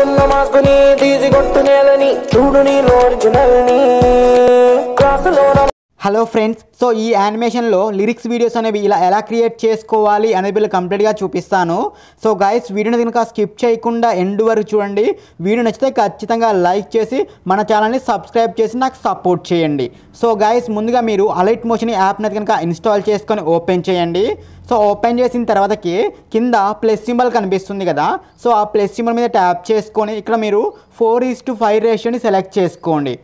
కాకుండా మాకుని తీసి కొట్టు నేలని చూడు నీలో ఒరిజినల్ ని క్లాసులో హలో ఫ్రెండ్స్ సో ఈ యానిమేషన్లో లిరిక్స్ వీడియోస్ అనేవి ఇలా ఎలా క్రియేట్ చేసుకోవాలి అనేది కంప్లీట్గా చూపిస్తాను సో గైస్ వీడియోని కనుక స్కిప్ చేయకుండా ఎండ్ వరకు చూడండి వీడియో నచ్చితే ఖచ్చితంగా లైక్ చేసి మన ఛానల్ని సబ్స్క్రైబ్ చేసి నాకు సపోర్ట్ చేయండి సో గైస్ ముందుగా మీరు అలైట్ మోషన్ యాప్ని కనుక ఇన్స్టాల్ చేసుకొని ఓపెన్ చేయండి సో ఓపెన్ చేసిన తర్వాతకి కింద ప్లస్ సింబల్ కనిపిస్తుంది కదా సో ఆ ప్లస్ సింబల్ మీద ట్యాప్ చేసుకొని ఇక్కడ మీరు ఫోర్ ఈస్ టు ఫైవ్ రేషియోని సెలెక్ట్ చేసుకోండి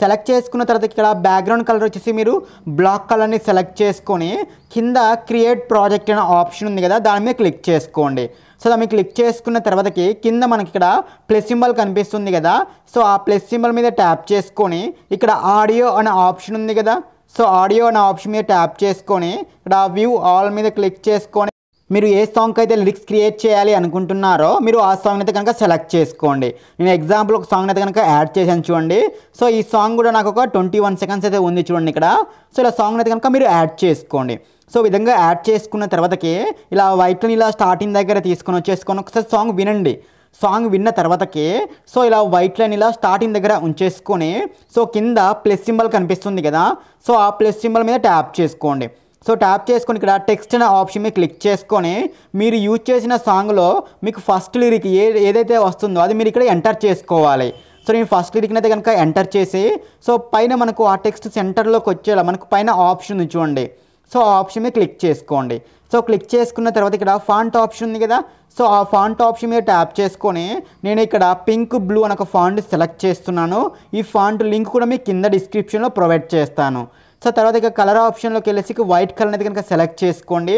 సెలెక్ట్ చేసుకున్న తర్వాత ఇక్కడ బ్యాక్గ్రౌండ్ కలర్ వచ్చేసి మీరు బ్లాక్ కలర్ని సెలెక్ట్ చేసుకొని కింద క్రియేట్ ప్రాజెక్ట్ అనే ఆప్షన్ ఉంది కదా దాని మీద క్లిక్ చేసుకోండి సో దాన్ని క్లిక్ చేసుకున్న తర్వాతకి కింద మనకి ఇక్కడ ప్లస్ సింబల్ కనిపిస్తుంది కదా సో ఆ ప్లస్ సింబల్ మీద ట్యాప్ చేసుకొని ఇక్కడ ఆడియో అనే ఆప్షన్ ఉంది కదా సో ఆడియో అనే ఆప్షన్ మీద ట్యాప్ చేసుకొని ఇక్కడ వ్యూ ఆల్ మీద క్లిక్ చేసుకొని మీరు ఏ సాంగ్కి అయితే లిరిక్స్ క్రియేట్ చేయాలి అనుకుంటున్నారో మీరు ఆ సాంగ్ అయితే కనుక సెలెక్ట్ చేసుకోండి నేను ఎగ్జాంపుల్ ఒక సాంగ్ అయితే కనుక యాడ్ చేశాను చూడండి సో ఈ సాంగ్ కూడా నాకు ఒక ట్వంటీ వన్ సెకండ్స్ అయితే ఉంది చూడండి ఇక్కడ సో ఇలా సాంగ్ అయితే కనుక మీరు యాడ్ చేసుకోండి సో విధంగా యాడ్ చేసుకున్న తర్వాతకి ఇలా వైట్ని ఇలా స్టార్టింగ్ దగ్గర తీసుకొని వచ్చేసుకొని ఒకసారి సాంగ్ వినండి సాంగ్ విన్న తర్వాతకి సో ఇలా వైట్ లైన్ ఇలా స్టార్టింగ్ దగ్గర ఉంచేసుకొని సో కింద ప్లస్ సింబల్ కనిపిస్తుంది కదా సో ఆ ప్లస్ సింబల్ మీద ట్యాప్ చేసుకోండి సో ట్యాప్ చేసుకొని ఇక్కడ టెక్స్ట్ అనే ఆప్షన్ మీద క్లిక్ చేసుకొని మీరు యూజ్ చేసిన సాంగ్లో మీకు ఫస్ట్ లిరిక్ ఏ ఏదైతే వస్తుందో అది మీరు ఇక్కడ ఎంటర్ చేసుకోవాలి సో నేను ఫస్ట్ లిరిక్ని అయితే కనుక ఎంటర్ చేసి సో పైన మనకు ఆ టెక్స్ట్ సెంటర్లోకి వచ్చేలా మనకు పైన ఆప్షన్ ఉంది చూడండి సో ఆ ఆప్షన్ మీద క్లిక్ చేసుకోండి సో క్లిక్ చేసుకున్న తర్వాత ఇక్కడ ఫాంట్ ఆప్షన్ ఉంది కదా సో ఆ ఫాంట్ ఆప్షన్ మీద ట్యాప్ చేసుకొని నేను ఇక్కడ పింక్ బ్లూ అని ఒక ఫాంట్ సెలెక్ట్ చేస్తున్నాను ఈ ఫాంట్ లింక్ కూడా మీకు కింద డిస్క్రిప్షన్లో ప్రొవైడ్ చేస్తాను సో తర్వాత ఇక కలర్ ఆప్షన్లోకి వెళ్ళేసి వైట్ కలర్ అనేది కనుక సెలెక్ట్ చేసుకోండి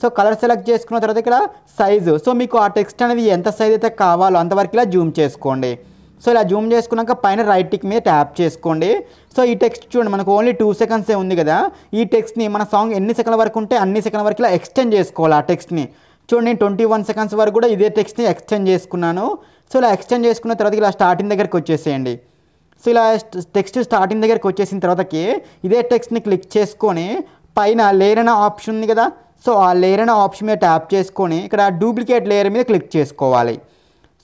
సో కలర్ సెలెక్ట్ చేసుకున్న తర్వాత ఇక్కడ సైజు సో మీకు ఆ టెక్స్ట్ అనేది ఎంత సైజ్ అయితే కావాలో అంతవరకు ఇలా జూమ్ చేసుకోండి సో ఇలా జూమ్ చేసుకున్నాక పైన రైట్ టిక్ మీద ట్యాప్ చేసుకోండి సో ఈ టెక్స్ట్ చూడండి మనకు ఓన్లీ టూ సెకండ్సే ఉంది కదా ఈ టెక్స్ట్ని మన సాంగ్ ఎన్ని సెకండ్ల వరకు ఉంటే అన్ని సెకండ్ల వరకు ఇలా ఎక్స్టెండ్ చేసుకోవాలి ఆ టెక్స్ట్ని చూడండి నేను ట్వంటీ వన్ సెకండ్స్ వరకు కూడా ఇదే టెక్స్ట్ని ఎక్స్టెండ్ చేసుకున్నాను సో ఇలా ఎక్స్టెండ్ చేసుకున్న తర్వాత ఇలా స్టార్టింగ్ దగ్గరికి వచ్చేసేయండి సో ఇలా టెక్స్ట్ స్టార్టింగ్ దగ్గరకు వచ్చేసిన తర్వాతకి ఇదే టెక్స్ట్ని క్లిక్ చేసుకొని పైన లేయర్ అనే ఆప్షన్ ఉంది కదా సో ఆ లేయర్ అనే ఆప్షన్ మీద ట్యాప్ చేసుకొని ఇక్కడ డూప్లికేట్ లేయర్ మీద క్లిక్ చేసుకోవాలి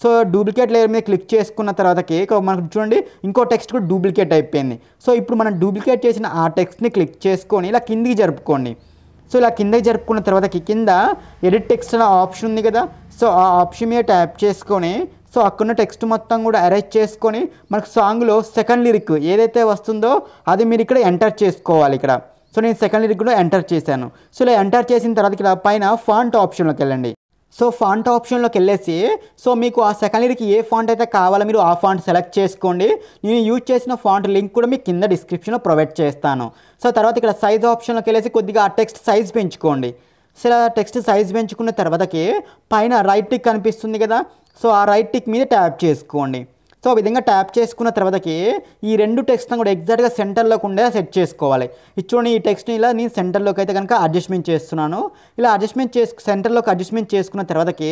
సో డూప్లికేట్ లేయర్ మీద క్లిక్ చేసుకున్న తర్వాతకి మనకు చూడండి ఇంకో టెక్స్ట్ కూడా డూప్లికేట్ అయిపోయింది సో ఇప్పుడు మనం డూప్లికేట్ చేసిన ఆ టెక్స్ట్ని క్లిక్ చేసుకొని ఇలా కిందికి జరుపుకోండి సో ఇలా కిందకి జరుపుకున్న తర్వాతకి కింద ఎడిట్ టెక్స్ట్ అనే ఆప్షన్ ఉంది కదా సో ఆ ఆప్షన్ మీద ట్యాప్ చేసుకొని సో అక్కడున్న టెక్స్ట్ మొత్తం కూడా అరేంజ్ చేసుకొని మనకు సాంగ్లో సెకండ్ లిరిక్ ఏదైతే వస్తుందో అది మీరు ఇక్కడ ఎంటర్ చేసుకోవాలి ఇక్కడ సో నేను సెకండ్ లిరిక్ కూడా ఎంటర్ చేశాను సో ఇలా ఎంటర్ చేసిన తర్వాత ఇక్కడ పైన ఫాంట్ ఆప్షన్లోకి వెళ్ళండి సో ఫాంట్ ఆప్షన్లోకి వెళ్ళేసి సో మీకు ఆ సెకండ్ లిరిక్ ఏ ఫాంట్ అయితే కావాలో మీరు ఆ ఫాంట్ సెలెక్ట్ చేసుకోండి నేను యూజ్ చేసిన ఫాంట్ లింక్ కూడా మీకు కింద డిస్క్రిప్షన్లో ప్రొవైడ్ చేస్తాను సో తర్వాత ఇక్కడ సైజ్ ఆప్షన్లోకి వెళ్ళేసి కొద్దిగా ఆ టెక్స్ట్ సైజ్ పెంచుకోండి ఆ టెక్స్ట్ సైజ్ పెంచుకున్న తర్వాతకి పైన రైట్ టిక్ కనిపిస్తుంది కదా సో ఆ రైట్ టిక్ మీద ట్యాప్ చేసుకోండి సో ఆ విధంగా ట్యాప్ చేసుకున్న తర్వాతకి ఈ రెండు టెక్స్ట్ని కూడా ఎగ్జాక్ట్గా సెంటర్లోకి ఉండేలా సెట్ చేసుకోవాలి ఇచ్చుని ఈ టెక్స్ట్ని ఇలా నేను సెంటర్లోకి అయితే కనుక అడ్జస్ట్మెంట్ చేస్తున్నాను ఇలా అడ్జస్ట్మెంట్ చేసు సెంటర్లోకి అడ్జస్ట్మెంట్ చేసుకున్న తర్వాతకి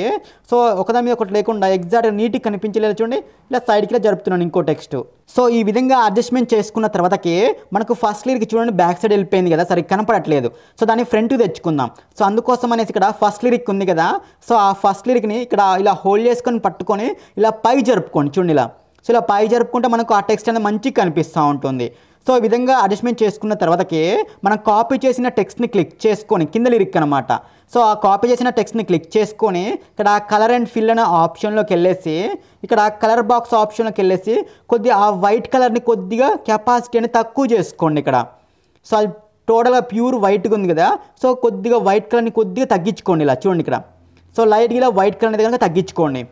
సో ఒకదాని మీద ఒకటి లేకుండా ఎగ్జాక్ట్గా నీట్గా కనిపించలేదు చూడండి ఇలా సైడ్కి ఇలా జరుపుతున్నాను ఇంకో టెక్స్ట్ సో ఈ విధంగా అడ్జస్ట్మెంట్ చేసుకున్న తర్వాతకి మనకు ఫస్ట్ లీర్కి చూడండి బ్యాక్ సైడ్ వెళ్ళిపోయింది కదా సరిగ్గా కనపడట్లేదు సో దాన్ని ఫ్రంట్ తెచ్చుకుందాం సో అందుకోసం అనేసి ఇక్కడ ఫస్ట్ లిరిక్ ఉంది కదా సో ఆ ఫస్ట్ లిరిక్ని ఇక్కడ ఇలా హోల్డ్ చేసుకొని పట్టుకొని ఇలా పై జరుపుకోండి చూడండి ఇలా సో ఇలా పై జరుపుకుంటే మనకు ఆ టెక్స్ట్ అనేది మంచిగా కనిపిస్తూ ఉంటుంది సో ఈ విధంగా అడ్జస్ట్మెంట్ చేసుకున్న తర్వాతకి మనం కాపీ చేసిన టెక్స్ట్ని క్లిక్ చేసుకొని కింద లిరిక్ అనమాట సో ఆ కాపీ చేసిన టెక్స్ట్ని క్లిక్ చేసుకొని ఇక్కడ కలర్ అండ్ ఫిల్ అనే ఆప్షన్లోకి వెళ్ళేసి ఇక్కడ కలర్ బాక్స్ ఆప్షన్లోకి వెళ్ళేసి కొద్దిగా ఆ వైట్ కలర్ని కొద్దిగా కెపాసిటీ అని తక్కువ చేసుకోండి ఇక్కడ సో అది టోటల్గా ప్యూర్ వైట్గా ఉంది కదా సో కొద్దిగా వైట్ కలర్ని కొద్దిగా తగ్గించుకోండి ఇలా చూడండి ఇక్కడ సో లైట్గా ఇలా వైట్ కలర్ అనేది కనుక తగ్గించుకోండి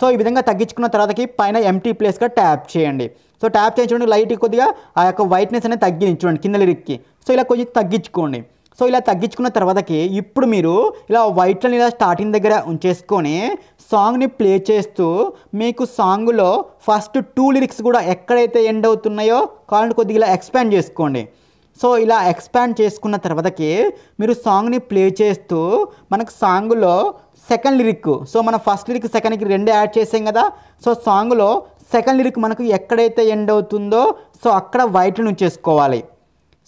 సో ఈ విధంగా తగ్గించుకున్న తర్వాతకి పైన ఎంటీ ప్లేస్గా ట్యాప్ చేయండి సో ట్యాప్ చేయించుకోండి లైట్ కొద్దిగా ఆ యొక్క వైట్నెస్ అనేది తగ్గించుకోండి కింద లిరిక్కి సో ఇలా కొంచెం తగ్గించుకోండి సో ఇలా తగ్గించుకున్న తర్వాతకి ఇప్పుడు మీరు ఇలా వైట్లను ఇలా స్టార్టింగ్ దగ్గర ఉంచేసుకొని సాంగ్ని ప్లే చేస్తూ మీకు సాంగ్లో ఫస్ట్ టూ లిరిక్స్ కూడా ఎక్కడైతే ఎండ్ అవుతున్నాయో కావాలంటే కొద్దిగా ఇలా ఎక్స్పాండ్ చేసుకోండి సో ఇలా ఎక్స్పాండ్ చేసుకున్న తర్వాతకి మీరు సాంగ్ని ప్లే చేస్తూ మనకు సాంగ్లో సెకండ్ లిరిక్ సో మనం ఫస్ట్ లిరిక్ సెకండ్కి రెండే యాడ్ చేసాం కదా సో సాంగ్లో సెకండ్ లిరిక్ మనకు ఎక్కడైతే ఎండ్ అవుతుందో సో అక్కడ వైట్లను ఉంచేసుకోవాలి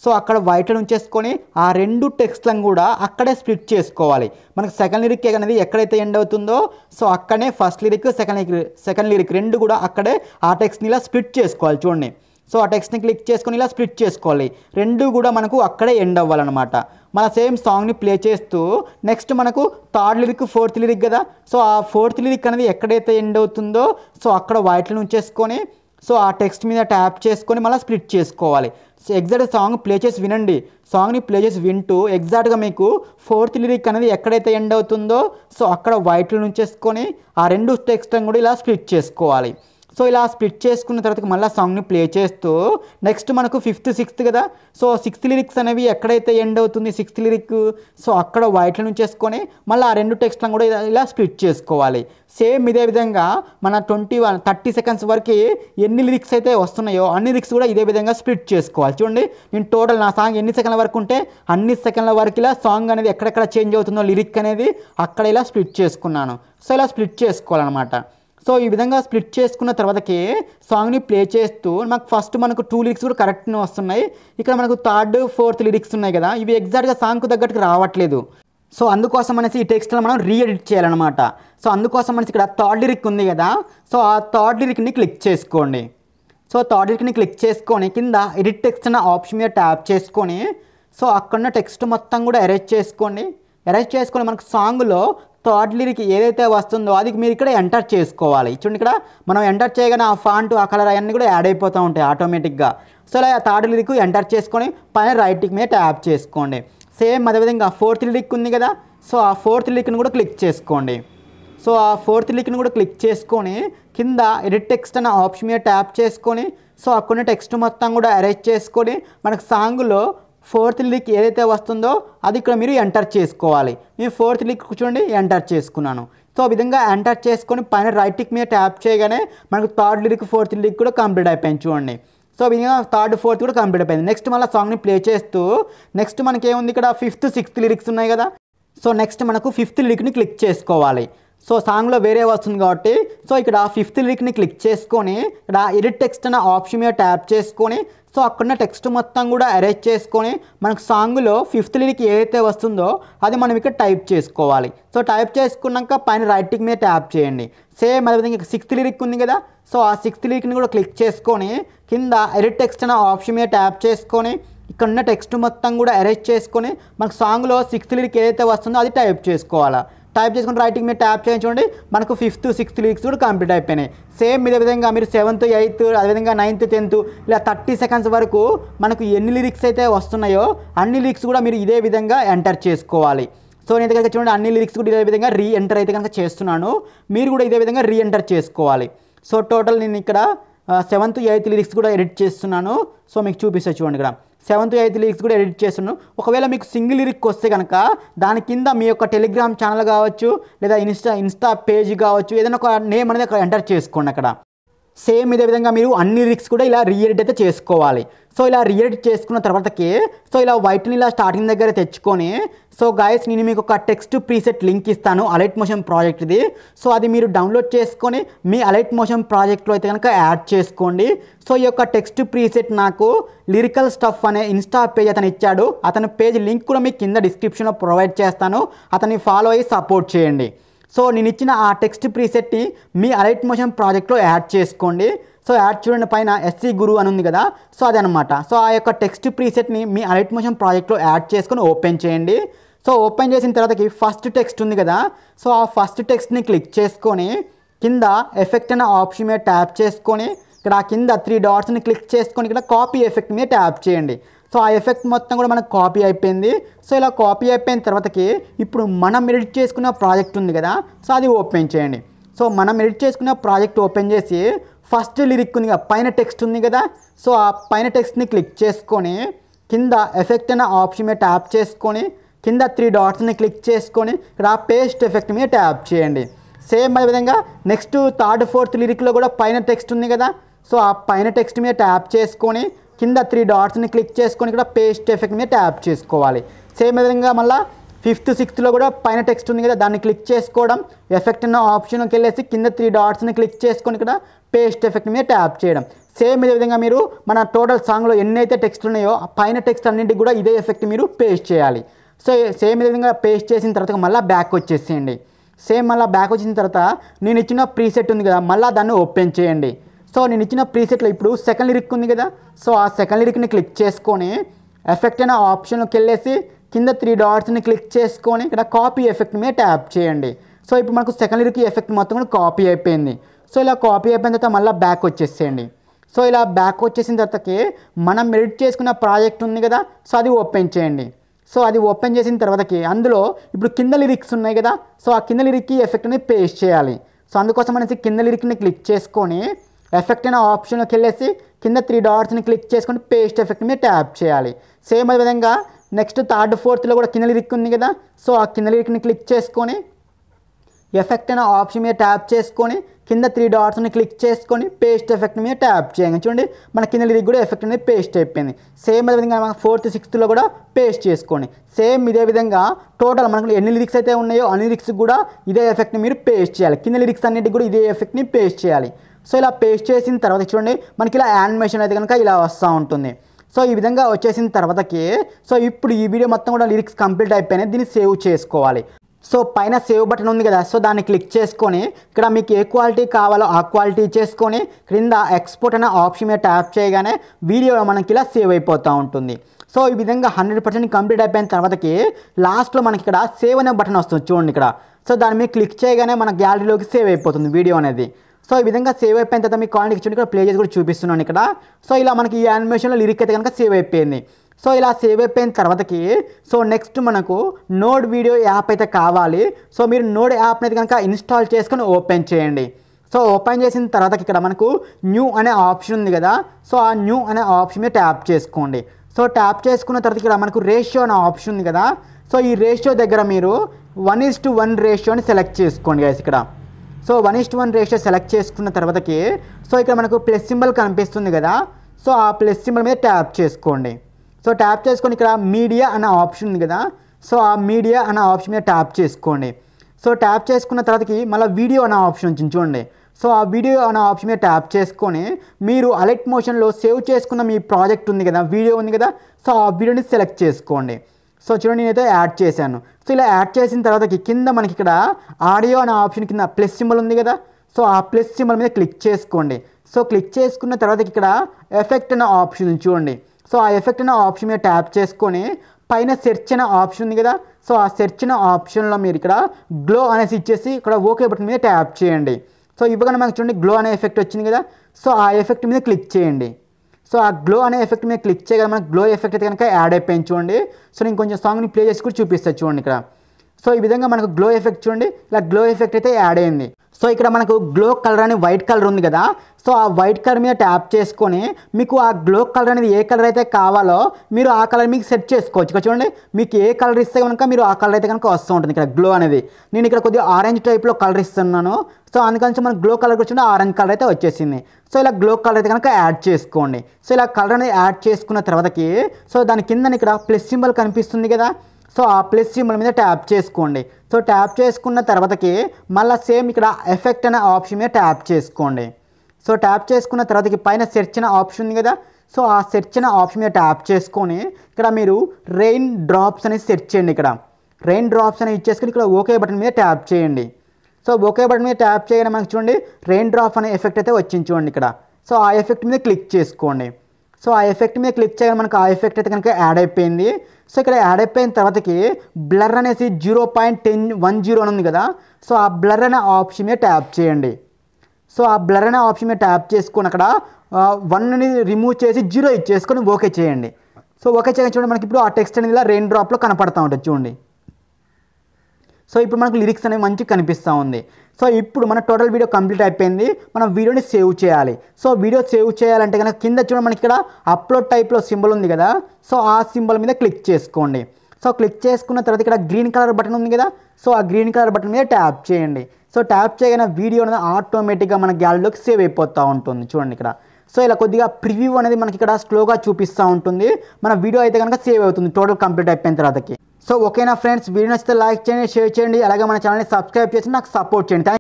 సో అక్కడ వైట్లను ఉంచేసుకొని ఆ రెండు టెక్స్ట్లను కూడా అక్కడే స్ప్లిట్ చేసుకోవాలి మనకు సెకండ్ లిరిక్ అనేది ఎక్కడైతే ఎండ్ అవుతుందో సో అక్కడనే first lyric second lyric second lyric రెండు కూడా అక్కడే ఆ టెక్స్ట్ని ఇలా స్ప్లిట్ చేసుకోవాలి చూడండి సో ఆ టెక్స్ట్ని క్లిక్ చేసుకొని ఇలా స్ప్లిట్ చేసుకోవాలి రెండు కూడా మనకు అక్కడే ఎండ్ అవ్వాలన్నమాట మన సేమ్ సాంగ్ని ప్లే చేస్తూ నెక్స్ట్ మనకు థర్డ్ లిరిక్ ఫోర్త్ లిరిక్ కదా సో ఆ ఫోర్త్ లిరిక్ అనేది ఎక్కడైతే ఎండ్ అవుతుందో సో అక్కడ వైట్లను ఉంచేసుకొని సో ఆ టెక్స్ట్ మీద ట్యాప్ చేసుకొని మళ్ళీ స్ప్లిట్ చేసుకోవాలి సో ఎగ్జాక్ట్ సాంగ్ ప్లే చేసి వినండి సాంగ్ని ప్లే చేసి వింటూ ఎగ్జాక్ట్గా మీకు ఫోర్త్ లిరిక్ అనేది ఎక్కడైతే ఎండ్ అవుతుందో సో అక్కడ వైట్లు నుంచేసుకొని ఆ రెండు టెక్స్ట్ని కూడా ఇలా స్ప్లిట్ చేసుకోవాలి సో ఇలా స్ప్లిట్ చేసుకున్న తర్వాత మళ్ళీ సాంగ్ని ప్లే చేస్తూ నెక్స్ట్ మనకు ఫిఫ్త్ సిక్స్త్ కదా సో సిక్స్త్ లిరిక్స్ అనేవి ఎక్కడైతే ఎండ్ అవుతుంది సిక్స్త్ లిరిక్ సో అక్కడ నుంచి వేసుకొని మళ్ళీ ఆ రెండు టెక్స్ట్లను కూడా ఇలా స్ప్లిట్ చేసుకోవాలి సేమ్ ఇదే విధంగా మన ట్వంటీ వన్ థర్టీ సెకండ్స్ వరకు ఎన్ని లిరిక్స్ అయితే వస్తున్నాయో అన్ని లిరిక్స్ కూడా ఇదే విధంగా స్ప్లిట్ చేసుకోవాలి చూడండి నేను టోటల్ నా సాంగ్ ఎన్ని సెకండ్ల వరకు ఉంటే అన్ని సెకండ్ల వరకు ఇలా సాంగ్ అనేది ఎక్కడెక్కడ చేంజ్ అవుతుందో లిరిక్ అనేది అక్కడ ఇలా స్ప్లిట్ చేసుకున్నాను సో ఇలా స్ప్లిట్ చేసుకోవాలన్నమాట సో ఈ విధంగా స్ప్లిట్ చేసుకున్న తర్వాతకి సాంగ్ని ప్లే చేస్తూ మాకు ఫస్ట్ మనకు టూ లిరిక్స్ కూడా కరెక్ట్గా వస్తున్నాయి ఇక్కడ మనకు థర్డ్ ఫోర్త్ లిరిక్స్ ఉన్నాయి కదా ఇవి ఎగ్జాక్ట్గా సాంగ్కు తగ్గట్టుకు రావట్లేదు సో అందుకోసం అనేసి ఈ టెక్స్ట్లో మనం రీఎడిట్ చేయాలన్నమాట సో అందుకోసం అనేసి ఇక్కడ థర్డ్ లిరిక్ ఉంది కదా సో ఆ థర్డ్ లిరిక్ని క్లిక్ చేసుకోండి సో థర్డ్ లిరిక్ని క్లిక్ చేసుకొని కింద ఎడిట్ టెక్స్ట్ అన్న ఆప్షన్ మీద ట్యాప్ చేసుకొని సో అక్కడున్న టెక్స్ట్ మొత్తం కూడా అరేంజ్ చేసుకోండి ఎరేజ్ చేసుకొని మనకు సాంగ్లో థర్డ్ లిరిక్ ఏదైతే వస్తుందో అది మీరు ఇక్కడ ఎంటర్ చేసుకోవాలి చూడండి ఇక్కడ మనం ఎంటర్ చేయగానే ఆ ఫాంట్ ఆ కలర్ అవన్నీ కూడా యాడ్ అయిపోతూ ఉంటాయి ఆటోమేటిక్గా సో అలా థర్డ్ లిరిక్ ఎంటర్ చేసుకొని పైన రైట్ మీద ట్యాప్ చేసుకోండి సేమ్ అదేవిధంగా ఫోర్త్ లిరిక్ ఉంది కదా సో ఆ ఫోర్త్ లిరిక్ని కూడా క్లిక్ చేసుకోండి సో ఆ ఫోర్త్ లిరిక్ని కూడా క్లిక్ చేసుకొని కింద ఎడిట్ టెక్స్ట్ అన్న ఆప్షన్ మీద ట్యాప్ చేసుకొని సో అక్కడ టెక్స్ట్ మొత్తం కూడా అరేంజ్ చేసుకొని మనకు సాంగ్లో ఫోర్త్ లిక్ ఏదైతే వస్తుందో అది ఇక్కడ మీరు ఎంటర్ చేసుకోవాలి నేను ఫోర్త్ లిక్ చూడండి ఎంటర్ చేసుకున్నాను సో విధంగా ఎంటర్ చేసుకొని పైన రైట్ మీద ట్యాప్ చేయగానే మనకు థర్డ్ లిరిక్ ఫోర్త్ లిరిక్ కూడా కంప్లీట్ అయిపోయింది చూడండి సో విధంగా థర్డ్ ఫోర్త్ కూడా కంప్లీట్ అయిపోయింది నెక్స్ట్ మళ్ళీ సాంగ్ని ప్లే చేస్తూ నెక్స్ట్ మనకి ఏముంది ఇక్కడ ఫిఫ్త్ సిక్స్త్ లిరిక్స్ ఉన్నాయి కదా సో నెక్స్ట్ మనకు ఫిఫ్త్ లిరిక్ని క్లిక్ చేసుకోవాలి సో సాంగ్లో వేరే వస్తుంది కాబట్టి సో ఇక్కడ ఫిఫ్త్ లిరిక్ని క్లిక్ చేసుకొని ఇక్కడ ఎడిట్ టెక్స్ట్ అనే ఆప్షన్ మీద ట్యాప్ చేసుకొని సో అక్కడున్న టెక్స్ట్ మొత్తం కూడా అరేంజ్ చేసుకొని మనకు సాంగ్లో ఫిఫ్త్ లిరిక్ ఏదైతే వస్తుందో అది మనం ఇక్కడ టైప్ చేసుకోవాలి సో టైప్ చేసుకున్నాక పైన రైట్ మీద ట్యాప్ చేయండి సేమ్ అదేవిధంగా సిక్స్త్ లిరిక్ ఉంది కదా సో ఆ సిక్స్త్ లిరిక్ని కూడా క్లిక్ చేసుకొని కింద ఎడిట్ టెక్స్ట్ అనే ఆప్షన్ మీద ట్యాప్ చేసుకొని ఇక్కడ ఉన్న టెక్స్ట్ మొత్తం కూడా అరేంజ్ చేసుకొని మనకు సాంగ్లో సిక్స్త్ లిరిక్ ఏదైతే వస్తుందో అది టైప్ చేసుకోవాలి టైప్ చేసుకుని రైటింగ్ మీద ట్యాప్ చూడండి మనకు ఫిఫ్త్ సిక్స్త్ లీక్స్ కూడా కంప్లీట్ అయిపోయినాయి సేమ్ ఇదే విధంగా మీరు సెవెంత్ ఎయిత్ అదేవిధంగా నైన్త్ టెన్త్ ఇలా థర్టీ సెకండ్స్ వరకు మనకు ఎన్ని లిరిక్స్ అయితే వస్తున్నాయో అన్ని లిరిక్స్ కూడా మీరు ఇదే విధంగా ఎంటర్ చేసుకోవాలి సో నేను కనుక చూడండి అన్ని లిరిక్స్ కూడా ఇదే విధంగా రీ ఎంటర్ అయితే కనుక చేస్తున్నాను మీరు కూడా ఇదే విధంగా రీ ఎంటర్ చేసుకోవాలి సో టోటల్ నేను ఇక్కడ సెవెంత్ ఎయిత్ లిరిక్స్ కూడా ఎడిట్ చేస్తున్నాను సో మీకు చూపిస్తా చూడండి ఇక్కడ సెవెంత్ ఎయిత్ లిరిక్స్ కూడా ఎడిట్ చేస్తున్నాను ఒకవేళ మీకు సింగిల్ లిరిక్ వస్తే కనుక దాని కింద మీ యొక్క టెలిగ్రామ్ ఛానల్ కావచ్చు లేదా ఇన్స్టా ఇన్స్టా పేజ్ కావచ్చు ఏదైనా ఒక నేమ్ అనేది అక్కడ ఎంటర్ చేసుకోండి అక్కడ సేమ్ ఇదే విధంగా మీరు అన్ని రిక్స్ కూడా ఇలా రీఎడిట్ అయితే చేసుకోవాలి సో ఇలా రీఎడిట్ చేసుకున్న తర్వాతకి సో ఇలా వైట్ని ఇలా స్టార్టింగ్ దగ్గర తెచ్చుకొని సో గాయస్ నేను మీకు ఒక టెక్స్ట్ ప్రీసెట్ లింక్ ఇస్తాను అలైట్ మోషన్ ప్రాజెక్ట్ ఇది సో అది మీరు డౌన్లోడ్ చేసుకొని మీ అలైట్ మోషన్ ప్రాజెక్ట్లో అయితే కనుక యాడ్ చేసుకోండి సో ఈ యొక్క టెక్స్ట్ ప్రీసెట్ నాకు లిరికల్ స్టఫ్ అనే ఇన్స్టా పేజ్ అతను ఇచ్చాడు అతని పేజ్ లింక్ కూడా మీకు కింద డిస్క్రిప్షన్లో ప్రొవైడ్ చేస్తాను అతన్ని ఫాలో అయ్యి సపోర్ట్ చేయండి సో నేను ఇచ్చిన ఆ టెక్స్ట్ ప్రీసెట్ని మీ అలైట్ మోషన్ ప్రాజెక్ట్లో యాడ్ చేసుకోండి సో యాడ్ చూడండి పైన ఎస్సీ గురు అని ఉంది కదా సో అదనమాట సో ఆ యొక్క టెక్స్ట్ ప్రీసెట్ని మీ అలైట్ మోషన్ ప్రాజెక్ట్లో యాడ్ చేసుకొని ఓపెన్ చేయండి సో ఓపెన్ చేసిన తర్వాతకి ఫస్ట్ టెక్స్ట్ ఉంది కదా సో ఆ ఫస్ట్ టెక్స్ట్ని క్లిక్ చేసుకొని కింద ఎఫెక్ట్ అనే ఆప్షన్ మీద ట్యాప్ చేసుకొని ఇక్కడ కింద త్రీ డాట్స్ని క్లిక్ చేసుకొని ఇక్కడ కాపీ ఎఫెక్ట్ మీద ట్యాప్ చేయండి సో ఆ ఎఫెక్ట్ మొత్తం కూడా మనకు కాపీ అయిపోయింది సో ఇలా కాపీ అయిపోయిన తర్వాతకి ఇప్పుడు మనం ఎడిట్ చేసుకున్న ప్రాజెక్ట్ ఉంది కదా సో అది ఓపెన్ చేయండి సో మనం ఎడిట్ చేసుకున్న ప్రాజెక్ట్ ఓపెన్ చేసి ఫస్ట్ లిరిక్ ఉంది కదా పైన టెక్స్ట్ ఉంది కదా సో ఆ పైన టెక్స్ట్ని క్లిక్ చేసుకొని కింద ఎఫెక్ట్ అయిన ఆప్షన్ మీద ట్యాప్ చేసుకొని కింద త్రీ డాట్స్ని క్లిక్ చేసుకొని ఇక్కడ పేస్ట్ ఎఫెక్ట్ మీద ట్యాప్ చేయండి సేమ్ అదేవిధంగా విధంగా నెక్స్ట్ థర్డ్ ఫోర్త్ లిరిక్లో కూడా పైన టెక్స్ట్ ఉంది కదా సో ఆ పైన టెక్స్ట్ మీద ట్యాప్ చేసుకొని కింద త్రీ డాట్స్ని క్లిక్ చేసుకొని కూడా పేస్ట్ ఎఫెక్ట్ మీద ట్యాప్ చేసుకోవాలి సేమ్ విధంగా మళ్ళీ ఫిఫ్త్ సిక్స్త్లో కూడా పైన టెక్స్ట్ ఉంది కదా దాన్ని క్లిక్ చేసుకోవడం ఎఫెక్ట్ అన్న ఆప్షన్కి వెళ్ళేసి కింద త్రీ డాట్స్ని క్లిక్ చేసుకొని ఇక్కడ పేస్ట్ ఎఫెక్ట్ మీద ట్యాప్ చేయడం సేమ్ ఇదే విధంగా మీరు మన టోటల్ సాంగ్లో ఎన్నైతే టెక్స్ట్ ఉన్నాయో పైన టెక్స్ట్ అన్నింటికి కూడా ఇదే ఎఫెక్ట్ మీరు పేస్ట్ చేయాలి సో సేమ్ ఇదే విధంగా పేస్ట్ చేసిన తర్వాత మళ్ళీ బ్యాక్ వచ్చేసేయండి సేమ్ మళ్ళీ బ్యాక్ వచ్చిన తర్వాత నేను ఇచ్చిన ప్రీసెట్ ఉంది కదా మళ్ళీ దాన్ని ఓపెన్ చేయండి సో నేను ఇచ్చిన ప్రీసెట్లో ఇప్పుడు సెకండ్ లిరిక్ ఉంది కదా సో ఆ సెకండ్ లిరిక్ని క్లిక్ చేసుకొని ఎఫెక్ట్ అయిన ఆప్షన్కి వెళ్ళేసి కింద త్రీ డాట్స్ని క్లిక్ చేసుకొని ఇక్కడ కాపీ ఎఫెక్ట్ మీద ట్యాప్ చేయండి సో ఇప్పుడు మనకు సెకండ్ లిరిక్ ఎఫెక్ట్ మొత్తం కూడా కాపీ అయిపోయింది సో ఇలా కాపీ అయిపోయిన తర్వాత మళ్ళీ బ్యాక్ వచ్చేసేయండి సో ఇలా బ్యాక్ వచ్చేసిన తర్వాతకి మనం మెడిట్ చేసుకున్న ప్రాజెక్ట్ ఉంది కదా సో అది ఓపెన్ చేయండి సో అది ఓపెన్ చేసిన తర్వాతకి అందులో ఇప్పుడు కింద లిరిక్స్ ఉన్నాయి కదా సో ఆ కింద లిరిక్కి ఎఫెక్ట్ని పేస్ట్ చేయాలి సో అందుకోసం అనేసి కింద లిరిక్ని క్లిక్ చేసుకొని ఎఫెక్ట్ అనే ఆప్షన్లోకి వెళ్ళేసి కింద త్రీ డాట్స్ని క్లిక్ చేసుకుని పేస్ట్ ఎఫెక్ట్ మీద ట్యాప్ చేయాలి సేమ్ అదే విధంగా నెక్స్ట్ థర్డ్ ఫోర్త్లో కూడా కింద లిరిక్ ఉంది కదా సో ఆ కింద లిరిక్ని క్లిక్ చేసుకొని ఎఫెక్ట్ అనే ఆప్షన్ మీద ట్యాప్ చేసుకొని కింద త్రీ డాట్స్ని క్లిక్ చేసుకొని పేస్ట్ ఎఫెక్ట్ మీద ట్యాప్ చేయండి చూడండి మన కింద లిరిక్ కూడా ఎఫెక్ట్ అనేది పేస్ట్ అయిపోయింది సేమ్ అదే విధంగా మనకు ఫోర్త్ సిక్స్త్లో కూడా పేస్ట్ చేసుకోండి సేమ్ ఇదే విధంగా టోటల్ మనకు ఎన్ని లిరిక్స్ అయితే ఉన్నాయో అన్ని లిరిక్స్ కూడా ఇదే ఎఫెక్ట్ని మీరు పేస్ట్ చేయాలి కింద లిరిక్స్ అన్నిటికి కూడా ఇదే ఎఫెక్ట్ని పేస్ట్ చేయాలి సో ఇలా పేస్ట్ చేసిన తర్వాత చూడండి మనకి ఇలా యానిమేషన్ అయితే కనుక ఇలా వస్తూ ఉంటుంది సో ఈ విధంగా వచ్చేసిన తర్వాతకి సో ఇప్పుడు ఈ వీడియో మొత్తం కూడా లిరిక్స్ కంప్లీట్ అయిపోయినాయి దీన్ని సేవ్ చేసుకోవాలి సో పైన సేవ్ బటన్ ఉంది కదా సో దాన్ని క్లిక్ చేసుకొని ఇక్కడ మీకు ఏ క్వాలిటీ కావాలో ఆ క్వాలిటీ చేసుకొని క్రింద ఎక్స్పోర్ట్ అనే ఆప్షన్ మీద ట్యాప్ చేయగానే వీడియో మనకి ఇలా సేవ్ అయిపోతూ ఉంటుంది సో ఈ విధంగా హండ్రెడ్ పర్సెంట్ కంప్లీట్ అయిపోయిన తర్వాతకి లాస్ట్లో మనకి ఇక్కడ సేవ్ అనే బటన్ వస్తుంది చూడండి ఇక్కడ సో దాని మీద క్లిక్ చేయగానే మన గ్యాలరీలోకి సేవ్ అయిపోతుంది వీడియో అనేది సో ఈ విధంగా సేవ్ అయిపోయిన తర్వాత మీకు కాయిన్ ఇచ్చిన ఇక్కడ ప్లే చేసి కూడా చూపిస్తున్నాను ఇక్కడ సో ఇలా మనకి ఈ యానిమేషన్లో లిరిక్ అయితే కనుక సేవ్ అయిపోయింది సో ఇలా సేవ్ అయిపోయిన తర్వాతకి సో నెక్స్ట్ మనకు నోడ్ వీడియో యాప్ అయితే కావాలి సో మీరు నోడ్ యాప్ని అయితే కనుక ఇన్స్టాల్ చేసుకొని ఓపెన్ చేయండి సో ఓపెన్ చేసిన తర్వాత ఇక్కడ మనకు న్యూ అనే ఆప్షన్ ఉంది కదా సో ఆ న్యూ అనే ఆప్షన్ మీద ట్యాప్ చేసుకోండి సో ట్యాప్ చేసుకున్న తర్వాత ఇక్కడ మనకు రేషియో అనే ఆప్షన్ ఉంది కదా సో ఈ రేషియో దగ్గర మీరు వన్ ఈజ్ టు వన్ రేషియోని సెలెక్ట్ చేసుకోండి గైస్ ఇక్కడ so one is to one ratio select చేసుకున్న తర్వాతకి సో ఇక్కడ మనకు ప్లస్ సింబల్ కనిపిస్తుంది కదా సో ఆ ప్లస్ సింబల్ మీద ట్యాప్ చేసుకోండి సో ట్యాప్ చేసుకొని ఇక్కడ మీడియా అన్న ఆప్షన్ ఉంది కదా సో ఆ మీడియా అన్న ఆప్షన్ మీద ట్యాప్ చేసుకోండి సో ట్యాప్ చేసుకున్న తర్వాతకి మళ్ళీ వీడియో అన్న ఆప్షన్ వచ్చి చూడండి సో ఆ వీడియో అనే ఆప్షన్ మీద ట్యాప్ చేసుకొని మీరు అలెక్ట్ మోషన్లో సేవ్ చేసుకున్న మీ ప్రాజెక్ట్ ఉంది కదా వీడియో ఉంది కదా సో ఆ వీడియోని సెలెక్ట్ చేసుకోండి సో చూడండి నేనైతే యాడ్ చేశాను సో ఇలా యాడ్ చేసిన తర్వాత కింద మనకి ఇక్కడ ఆడియో అనే ఆప్షన్ కింద ప్లస్ సింబల్ ఉంది కదా సో ఆ ప్లస్ సింబల్ మీద క్లిక్ చేసుకోండి సో క్లిక్ చేసుకున్న తర్వాత ఇక్కడ ఎఫెక్ట్ అనే ఆప్షన్ చూడండి సో ఆ ఎఫెక్ట్ అనే ఆప్షన్ మీద ట్యాప్ చేసుకొని పైన సెర్చ్ అనే ఆప్షన్ ఉంది కదా సో ఆ సెర్చ్ అనే ఆప్షన్లో మీరు ఇక్కడ గ్లో అనేసి ఇచ్చేసి ఇక్కడ ఓకే బటన్ మీద ట్యాప్ చేయండి సో ఇవ్వగానే మనకు చూడండి గ్లో అనే ఎఫెక్ట్ వచ్చింది కదా సో ఆ ఎఫెక్ట్ మీద క్లిక్ చేయండి సో ఆ గ్లో అనే ఎఫెక్ట్ మీద క్లిక్ చేయగల గ్లో ఎఫెక్ట్ అయితే కనుక యాడ్ అయిపోయింది చూడండి సో నేను కొంచెం సాంగ్ని ప్లే చేసి కూడా చూపిస్తాను చూడండి ఇక్కడ సో ఈ విధంగా మనకు గ్లో ఎఫెక్ట్ చూడండి ఇలా గ్లో ఎఫెక్ట్ అయితే యాడ్ అయింది సో ఇక్కడ మనకు గ్లో కలర్ అని వైట్ కలర్ ఉంది కదా సో ఆ వైట్ కలర్ మీద ట్యాప్ చేసుకొని మీకు ఆ గ్లో కలర్ అనేది ఏ కలర్ అయితే కావాలో మీరు ఆ కలర్ మీకు సెట్ చేసుకోవచ్చు ఇక్కడ చూడండి మీకు ఏ కలర్ ఇస్తే కనుక మీరు ఆ కలర్ అయితే కనుక వస్తూ ఉంటుంది ఇక్కడ గ్లో అనేది నేను ఇక్కడ కొద్దిగా ఆరెంజ్ టైప్లో కలర్ ఇస్తున్నాను సో అందుకని మనకు గ్లో కలర్ వచ్చిన ఆరెంజ్ కలర్ అయితే వచ్చేసింది సో ఇలా గ్లో కలర్ అయితే కనుక యాడ్ చేసుకోండి సో ఇలా కలర్ అనేది యాడ్ చేసుకున్న తర్వాతకి సో దాని కింద ఇక్కడ ప్లస్ సింబల్ కనిపిస్తుంది కదా సో ఆ ప్లస్ సింబల్ మీద ట్యాప్ చేసుకోండి సో ట్యాప్ చేసుకున్న తర్వాతకి మళ్ళీ సేమ్ ఇక్కడ ఎఫెక్ట్ అనే ఆప్షన్ మీద ట్యాప్ చేసుకోండి సో ట్యాప్ చేసుకున్న తర్వాతకి పైన సెర్చ్ అనే ఆప్షన్ ఉంది కదా సో ఆ సెర్చ్ అనే ఆప్షన్ మీద ట్యాప్ చేసుకొని ఇక్కడ మీరు రెయిన్ డ్రాప్స్ అనేది సెర్చ్ చేయండి ఇక్కడ రెయిన్ డ్రాప్స్ అనేది ఇచ్చేసుకుని ఇక్కడ ఓకే బటన్ మీద ట్యాప్ చేయండి సో ఓకే బటన్ మీద ట్యాప్ చేయగానే మనకి చూడండి రెయిన్ డ్రాప్ అనే ఎఫెక్ట్ అయితే వచ్చింది చూడండి ఇక్కడ సో ఆ ఎఫెక్ట్ మీద క్లిక్ చేసుకోండి సో ఆ ఎఫెక్ట్ మీద క్లిక్ చేయగానే మనకు ఆ ఎఫెక్ట్ అయితే కనుక యాడ్ అయిపోయింది సో ఇక్కడ యాడ్ అయిపోయిన తర్వాతకి బ్లర్ అనేసి zero point ten one zero అని ఉంది కదా సో ఆ బ్లర్ అనే ఆప్షన్ మీద ట్యాప్ చేయండి సో ఆ బ్లర్ అనే ఆప్షన్ మీద ట్యాప్ చేసుకొని అక్కడ వన్ని రిమూవ్ చేసి జీరో ఇచ్చేసుకొని ఓకే చేయండి సో ఓకే చేయండి చూడండి మనకి ఇప్పుడు ఆ టెక్స్ట్ అనేది ఇలా రెయిన్ డ్రాప్లో కనపడతా ఉంటుంది చూడండి సో ఇప్పుడు మనకు లిరిక్స్ అనేవి మంచి కనిపిస్తూ ఉంది సో ఇప్పుడు మన టోటల్ వీడియో కంప్లీట్ అయిపోయింది మనం వీడియోని సేవ్ చేయాలి సో వీడియో సేవ్ చేయాలంటే కనుక కింద చూడండి మనకి ఇక్కడ అప్లోడ్ టైప్లో సింబల్ ఉంది కదా సో ఆ సింబల్ మీద క్లిక్ చేసుకోండి సో క్లిక్ చేసుకున్న తర్వాత ఇక్కడ గ్రీన్ కలర్ బటన్ ఉంది కదా సో ఆ గ్రీన్ కలర్ బటన్ మీద ట్యాప్ చేయండి సో ట్యాప్ చేయగిన వీడియో అనేది ఆటోమేటిక్గా మన గ్యాలరీలోకి సేవ్ అయిపోతూ ఉంటుంది చూడండి ఇక్కడ సో ఇలా కొద్దిగా ప్రివ్యూ అనేది మనకి ఇక్కడ స్లోగా చూపిస్తూ ఉంటుంది మన వీడియో అయితే కనుక సేవ్ అవుతుంది టోటల్ కంప్లీట్ అయిపోయిన తర్వాతకి సో ఓకేనా ఫ్రెండ్స్ వీడియో నచ్చితే లైక్ చేయండి షేర్ చేయండి అలాగే మన ఛానల్ని సబ్స్క్రైబ్ చేసి నాకు సపోర్ట్ చేయండి